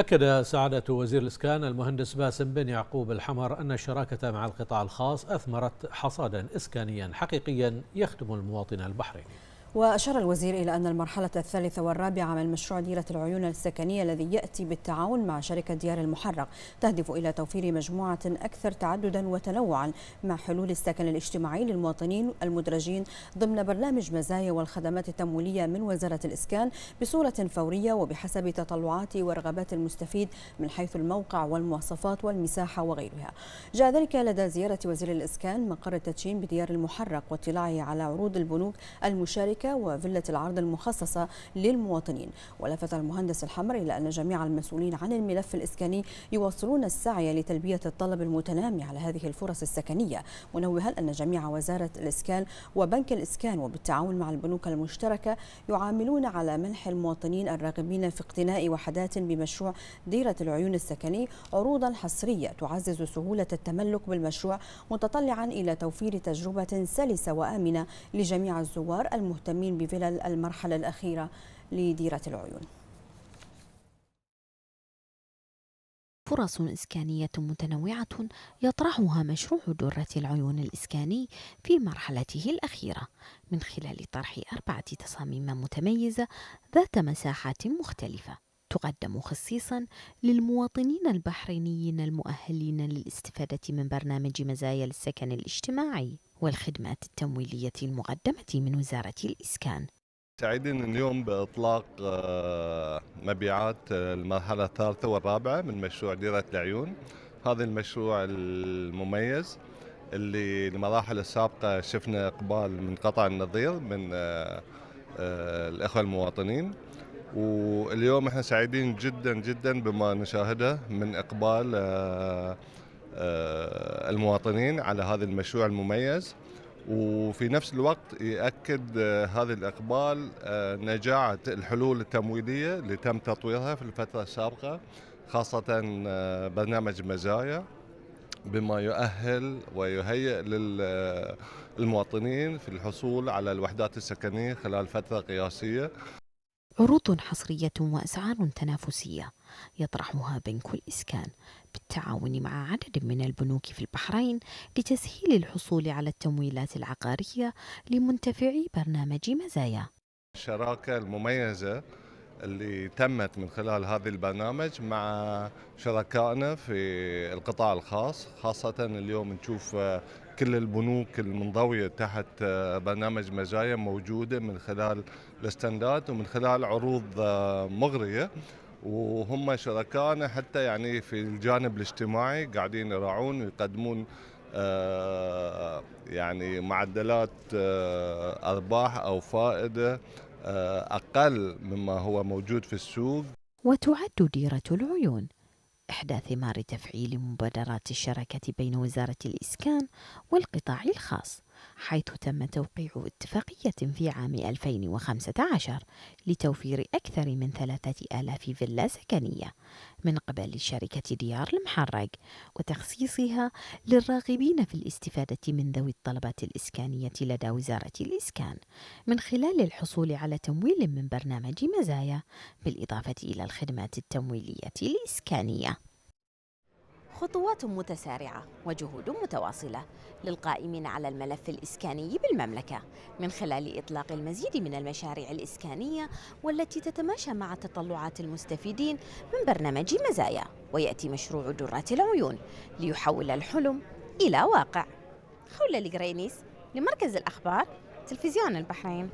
أكد سعادة وزير الإسكان المهندس باسم بن يعقوب الحمر أن الشراكة مع القطاع الخاص أثمرت حصادا إسكانيا حقيقيا يخدم المواطن البحريني وأشار الوزير إلى أن المرحلة الثالثة والرابعة من مشروع ديرة العيون السكنية الذي يأتي بالتعاون مع شركة ديار المحرق تهدف إلى توفير مجموعة أكثر تعددا وتنوعا مع حلول السكن الاجتماعي للمواطنين المدرجين ضمن برنامج مزايا والخدمات التمويلية من وزارة الإسكان بصورة فورية وبحسب تطلعات ورغبات المستفيد من حيث الموقع والمواصفات والمساحة وغيرها جاء ذلك لدى زيارة وزير الإسكان مقر التدشين بديار المحرق واطلاعه على عروض البنوك المشاركة الشركة وفيلة العرض المخصصة للمواطنين ولفت المهندس الحمر إلى أن جميع المسؤولين عن الملف الإسكاني يواصلون السعي لتلبية الطلب المتنامي على هذه الفرص السكنية منوها أن جميع وزارة الإسكان وبنك الإسكان وبالتعاون مع البنوك المشتركة يعاملون على منح المواطنين الراغبين في اقتناء وحدات بمشروع ديرة العيون السكني عروضا حصرية تعزز سهولة التملك بالمشروع متطلعا إلى توفير تجربة سلسة وآمنة لجميع الزوار المهتمين المهتمين بفلل المرحلة الأخيرة لديرة العيون فرص إسكانية متنوعة يطرحها مشروع درة العيون الإسكاني في مرحلته الأخيرة من خلال طرح أربعة تصاميم متميزة ذات مساحات مختلفة تقدم خصيصا للمواطنين البحرينيين المؤهلين للاستفادة من برنامج مزايا السكن الاجتماعي والخدمات التمويلية المقدمة من وزارة الإسكان سعيدين اليوم باطلاق آه، مبيعات آه، المرحله الثالثه والرابعه من مشروع ديره العيون هذا المشروع المميز اللي المراحل السابقه شفنا اقبال من قطع النظير من آه، الاخوه المواطنين واليوم احنا سعيدين جدا جدا بما نشاهده من اقبال آه، المواطنين على هذا المشروع المميز وفي نفس الوقت يأكد آه، هذا الإقبال آه، نجاعة الحلول التمويلية اللي تم تطويرها في الفترة السابقة خاصة برنامج مزايا بما يؤهل ويهيئ للمواطنين في الحصول على الوحدات السكنية خلال فترة قياسية عروض حصرية وأسعار تنافسية يطرحها بنك الإسكان بالتعاون مع عدد من البنوك في البحرين لتسهيل الحصول على التمويلات العقارية لمنتفعي برنامج مزايا الشراكة المميزة اللي تمت من خلال هذه البرنامج مع شركائنا في القطاع الخاص خاصة اليوم نشوف كل البنوك المنضوية تحت برنامج مزايا موجودة من خلال الاستندات ومن خلال عروض مغرية وهم شركائنا حتى يعني في الجانب الاجتماعي قاعدين يراعون ويقدمون آه، يعني معدلات آه، ارباح او فائده آه، أقل مما هو موجود في السوق وتعد ديرة العيون إحدى ثمار تفعيل مبادرات الشراكة بين وزارة الإسكان والقطاع الخاص حيث تم توقيع اتفاقية في عام 2015 لتوفير أكثر من 3000 فيلا سكنية من قبل شركة ديار المحرق وتخصيصها للراغبين في الاستفادة من ذوي الطلبات الإسكانية لدى وزارة الإسكان من خلال الحصول على تمويل من برنامج مزايا بالإضافة إلى الخدمات التمويلية الإسكانية خطوات متسارعة وجهود متواصلة للقائمين على الملف الإسكاني بالمملكة من خلال إطلاق المزيد من المشاريع الإسكانية والتي تتماشى مع تطلعات المستفيدين من برنامج مزايا ويأتي مشروع درة العيون ليحول الحلم إلى واقع خولة القرينيس لمركز الأخبار تلفزيون البحرين